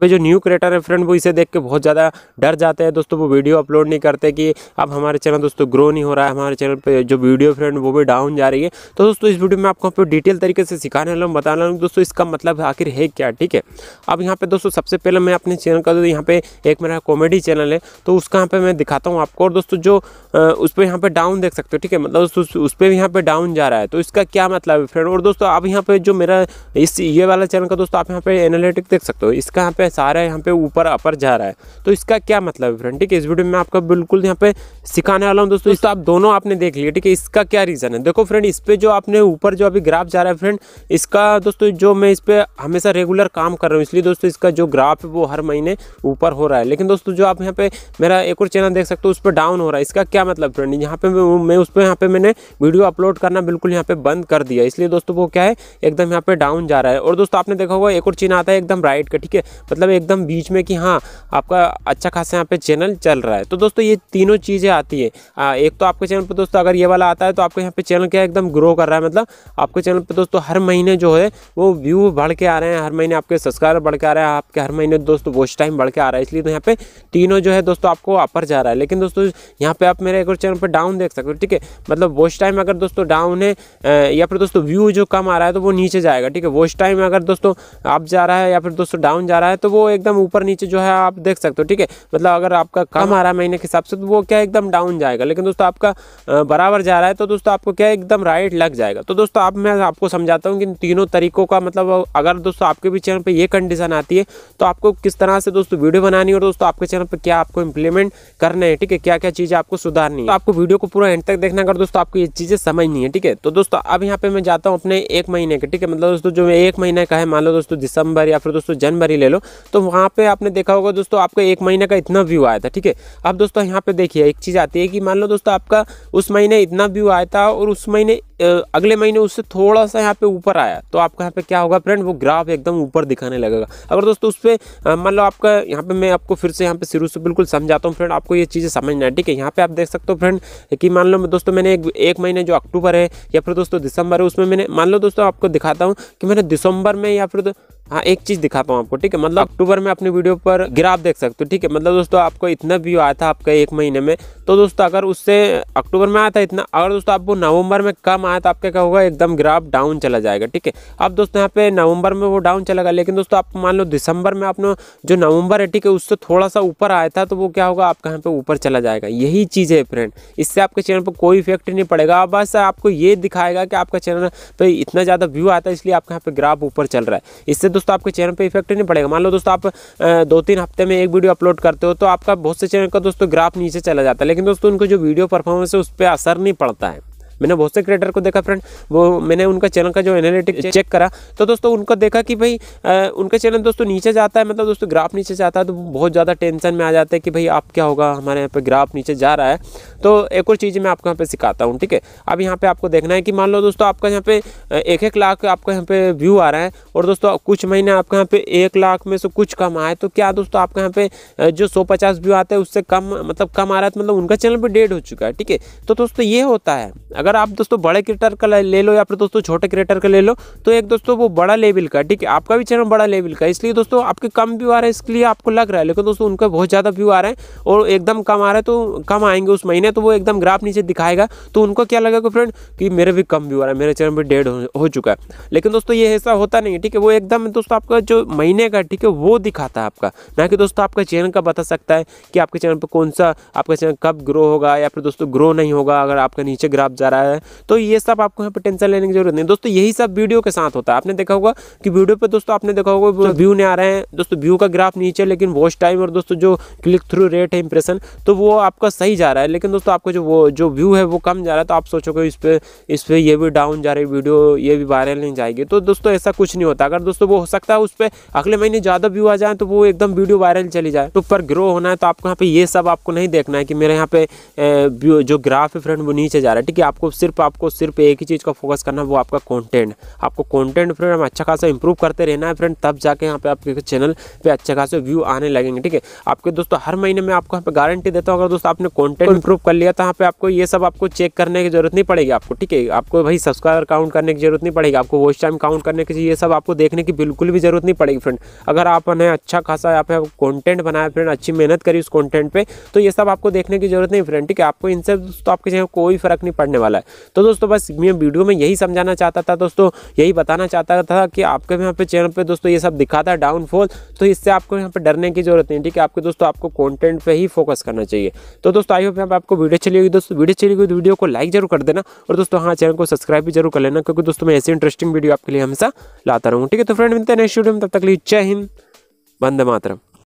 पे जो new creator है फ्रेंड वो इसे देख के बहुत ज़्यादा डर जाते हैं दोस्तों वो वीडियो अपलोड नहीं करते कि अब हमारे चैनल दोस्तों ग्रो नहीं हो रहा है हमारे चैनल पे जो वीडियो फ्रेंड वो भी डाउन जा रही है तो दोस्तों इस वीडियो में आपको यहाँ पे डिटेल तरीके से सिखाने लगा बताने वाला दोस्तों इसका मतलब आखिर है क्या ठीक है अब यहाँ पे दोस्तों सबसे पहले मैं अपने चैनल का यहाँ पे एक मेरा कॉमेडी चैनल है तो उसका यहाँ पे मैं दिखाता हूँ आपको और दोस्तों जो उस पर यहाँ पे डाउन देख सकते हो ठीक है मतलब उस पर भी यहाँ पे डाउन जा रहा है तो इसका क्या मतलब है फ्रेंड और दोस्तों आप यहाँ पर जो मेरा इस ये वाला चैनल का दोस्तों आप यहाँ पर एनालिटिक देख सकते हो इसका यहाँ पे सारा यहाँ पे ऊपर अपर जा रहा है तो इसका क्या मतलब है फ्रेंड ठीक है इस वीडियो में आपका बिल्कुल यहाँ पे सिखाने वाला हूँ दोस्तों इस तो आप दोनों आपने देख लिया ठीक है इसका क्या रीज़न है देखो फ्रेंड इस पर जो आपने ऊपर जो अभी ग्राफ जा रहा है फ्रेंड इसका दोस्तों जो मैं इस पर हमेशा रेगुलर काम कर रहा हूँ इसलिए दोस्तों इसका जो ग्राफ है वो हर महीने ऊपर हो रहा है लेकिन दोस्तों जो आप यहाँ पे मेरा एक और चैनल देख सकते हो उस पर डाउन हो रहा है इसका क्या मतलब फ्रेंड यहाँ पे मैं उस पर यहाँ पे मैंने वीडियो अपलोड करना बिल्कुल यहाँ पे बंद कर दिया इसलिए दोस्तों वो क्या है एकदम यहाँ पे डाउन जा रहा है और दोस्तों आपने देखा होगा एक और चीन आता है एकदम राइट का ठीक है मतलब एकदम बीच में कि हाँ आपका अच्छा खासा यहाँ पे चैनल चल रहा है तो दोस्तों ये तीनों चीज़ें आती है आ, एक तो आपके चैनल पर दोस्तों अगर ये वाला आता है तो आपके यहाँ पे चैनल क्या एकदम ग्रो कर रहा है मतलब आपके चैनल पर दोस्तों हर महीने जो है वो व्यू बढ़ के आ रहे हैं हर महीने आपके सब्सक्राइबर बढ़ के आ रहे हैं आपके हर महीने दोस्तों वॉच टाइम बढ़ के आ रहा है इसलिए तो यहाँ पे तीनों जो है दोस्तों आपको अपर जा रहा है लेकिन दोस्तों यहाँ पे आप मेरे एक और चैनल पर डाउन देख सकते हो ठीक है मतलब वॉच टाइम अगर दोस्तों डाउन है या फिर दोस्तों व्यू जो कम आ रहा है तो वो नीचे जाएगा ठीक है वॉच टाइम अगर दोस्तों अप जा रहा है या फिर दोस्तों डाउन जा रहा है तो वो एकदम ऊपर नीचे जो है आप देख सकते हो ठीक है मतलब अगर आपका कम आ रहा है महीने के हिसाब से तो वो क्या एकदम डाउन जाएगा लेकिन दोस्तों आपका बराबर जा रहा है तो दोस्तों आपको क्या एकदम राइट लग जाएगा तो दोस्तों आप मैं आपको समझाता हूँ कि तीनों तरीकों का मतलब अगर दोस्तों आपके भी चैनल पर ये कंडीशन आती है तो आपको किस तरह से दोस्तों वीडियो बनानी और दोस्तों आपके चैनल पर क्या आपको इंप्लीमेंट करने हैं ठीक है क्या क्या चीज़ें आपको सुधारनी है तो आपको वीडियो को पूरा एंड तक देखना अगर दोस्तों आपको ये चीज़ें समझनी है ठीक है तो दोस्तों अब यहाँ पे मैं जाता हूँ अपने एक महीने के ठीक है मतलब दोस्तों जो एक महीने का है मान लो दोस्तों दिसंबर या फिर दोस्तों जनवरी ले लो तो वहाँ पे आपने देखा होगा दोस्तों आपका एक महीने का इतना व्यू आया था ठीक है अब दोस्तों यहाँ पे देखिए एक चीज़ आती है कि मान लो दोस्तों आपका उस महीने इतना व्यू आया था और उस महीने अगले महीने उससे थोड़ा सा यहाँ पे ऊपर आया तो आपका यहाँ पे क्या होगा फ्रेंड वो ग्राफ एकदम ऊपर दिखाने लगेगा अगर दोस्तों उस पर मान लो आपका यहाँ पे मैं आपको फिर से यहाँ पे शुरू से बिल्कुल समझाता हूँ फ्रेंड आपको ये चीज़ें समझना है ठीक है यहाँ पे आप देख सकते हो फ्रेंड कि मान लो दोस्तों मैंने एक, एक महीने जो अक्टूबर है या फिर दोस्तों दिसंबर है उसमें मैंने मान लो दोस्तों आपको दिखाता हूँ कि मैंने दिसंबर में या फिर हाँ एक चीज़ दिखाता हूँ आपको ठीक है मतलब अक्टूबर में अपनी वीडियो पर ग्राफ देख सकते हो ठीक है मतलब दोस्तों आपको इतना व्यू आया था आपका एक महीने में तो दोस्तों अगर उससे अक्टूबर में आया था इतना अगर दोस्तों आपको नवंबर में कम आया तो आपका क्या होगा एकदम ग्राफ डाउन चला जाएगा ठीक है अब दोस्तों यहाँ पे नवंबर में वो डाउन चला गया लेकिन दोस्तों आप मान लो दिसंबर में आपने जो नवंबर है ठीक है उससे थोड़ा सा ऊपर आया था तो वो क्या होगा आपका यहाँ पे ऊपर चला जाएगा यही चीज़ है फ्रेंड इससे आपके चैनल पर कोई इफेक्ट नहीं पड़ेगा बस आपको ये दिखाएगा कि आपका चैनल पर इतना ज़्यादा व्यू आता है इसलिए आपके यहाँ पे ग्राफ ऊपर चल रहा है इससे दोस्तों आपके चैनल पर इफेक्ट नहीं पड़ेगा मान लो दोस्तों आप दो तीन हफ्ते में एक वीडियो अपलोड करते हो तो आपका बहुत से चैनल का दोस्तों ग्राफ नीचे चला जाता है लेकिन दोस्तों उनको जो वीडियो परफॉर्मेंस है उस पर असर नहीं पड़ता है मैंने बहुत से क्रिएटर को देखा फ्रेंड वो मैंने उनका चैनल का जो एनालिटिक चेक करा तो दोस्तों उनको देखा कि भाई उनका चैनल दोस्तों नीचे जाता है मतलब दोस्तों ग्राफ नीचे जाता है तो बहुत ज़्यादा टेंशन में आ जाते हैं कि भाई आप क्या होगा हमारे यहाँ पर ग्राफ नीचे जा रहा है तो एक और चीज़ मैं आपको यहाँ पर सिखाता हूँ ठीक है अब यहाँ पर आपको देखना है कि मान लो दोस्तों आपका यहाँ पे एक एक लाख आपका यहाँ पे व्यू आ रहा है और दोस्तों कुछ महीने आपके यहाँ पे एक लाख में से कुछ कम आए तो क्या दोस्तों आपके यहाँ पे जो सौ पचास व्यू आते हैं उससे कम मतलब कम आ रहा है तो मतलब उनका चैनल भी डेड हो चुका है ठीक है तो दोस्तों ये होता है अगर अगर आप दोस्तों बड़े क्रिएटर का ले लो या फिर दोस्तों छोटे क्रिएटर का ले लो तो एक दोस्तों वो बड़ा लेवल का ठीक है आपका भी चैनल बड़ा लेवल का इसलिए दोस्तों आपके कम व्यू आ रहा है इसके लिए आपको लग रहा है लेकिन दोस्तों उनका बहुत ज़्यादा व्यू आ रहे हैं और एकदम कम आ रहे हैं तो कम आएंगे उस महीने तो वो एकदम ग्राफ नीचे दिखाएगा तो उनको क्या लगेगा फ्रेंड कि मेरे भी कम व्यू आ रहा है मेरे चैनल भी डेढ़ हो चुका है लेकिन दोस्तों ये ऐसा होता नहीं है ठीक है वो एकदम दोस्तों आपका जो महीने का ठीक है वो दिखाता है आपका ना कि दोस्तों आपका चैनल का बता सकता है कि आपके चैनल पर कौन सा आपका चैनल कब ग्रो होगा या फिर दोस्तों ग्रो नहीं होगा अगर आपका नीचे ग्राफ जा रहा है होता है तो ये सब आपको यहाँ पर टेंशन लेने की जरूरत नहीं दोस्तों यही सब वीडियो के साथ होता है आपने देखा होगा कि वीडियो पर दोस्तों आपने देखा होगा व्यू नहीं आ रहे हैं दोस्तों व्यू का ग्राफ नीचे लेकिन वॉच टाइम और दोस्तों जो क्लिक थ्रू रेट है इंप्रेशन तो वो आपका सही जा रहा है लेकिन दोस्तों आपका जो वो जो व्यू है वो कम जा रहा है तो आप सोचोगे इस पर इस पर यह भी डाउन जा रही वीडियो ये भी वायरल नहीं जाएगी तो दोस्तों ऐसा कुछ नहीं होता अगर दोस्तों वो हो सकता है उस पर अगले महीने ज़्यादा व्यू आ जाए तो वो एकदम वीडियो वायरल चली जाए तो पर ग्रो होना है तो आपको यहाँ पे ये सब आपको नहीं देखना है कि मेरे यहाँ पे जो ग्राफ है फ्रेंड वो नीचे जा रहा है ठीक है आपको सिर्फ आपको सिर्फ एक ही चीज़ का फोकस करना है वो आपका कॉन्टेंट आपको कॉन्टेंट फ्रेंड हम अच्छा खासा इंप्रूव करते रहना है फ्रेंड तब जाके यहाँ पे आपके चैनल पे अच्छे खासे व्यू आने लगेंगे ठीक है आपके दोस्तों हर महीने में आपको यहाँ पे गारंटी देता हूँ अगर दोस्तों आपने कॉन्टेंट इंप्रूव कर लिया तो यहाँ पे आपको ये सब आपको चेक करने की जरूरत नहीं पड़ेगी आपको ठीक है आपको भाई सब्सक्राइबर काउंट करने की जरूरत नहीं पड़ेगी आपको वॉच टाइम काउंट करने की ये सब आपको देखने की बिल्कुल भी जरूरत नहीं पड़ेगी फ्रेंड अगर आपने अच्छा खासा यहाँ पे कॉन्टेंट बनाया फ्रेंड अच्छी मेहनत करी उस कॉन्टेंट पर तो ये सब आपको देखने की जरूरत नहीं फ्रेंड ठीक है आपको इनसे दोस्तों आपके कोई फर्क नहीं पड़ने वाला है तो दोस्तों बस मैं वीडियो में यही समझाना चाहता था दोस्तों यही बताना चाहता था कि आपके यहाँ पे चैनल पे दोस्तों ये सब दिखा था डाउनफॉल तो इससे आपको यहाँ पे डरने की जरूरत नहीं ठीक है आपके दोस्तों आपको कॉन्टेंट पर ही फोकस करना चाहिए तो दोस्तों आई होप यहाँ पर आपको वीडियो चली लगी दोस्तों वीडियो चली हुई तो वीडियो को लाइक जरूर कर देना और दोस्तों हाँ चैनल को सब्सक्राइब भी जरूर कर लेना क्योंकि दोस्तों मैं ऐसी इंटरेस्टिंग वीडियो आपके लिए हमेशा लाता रहूँ ठीक है तो फ्रेंड मिलते हैं नेक्स्ट वीडियो में तब तक लिए जय हिंद बंद मातरम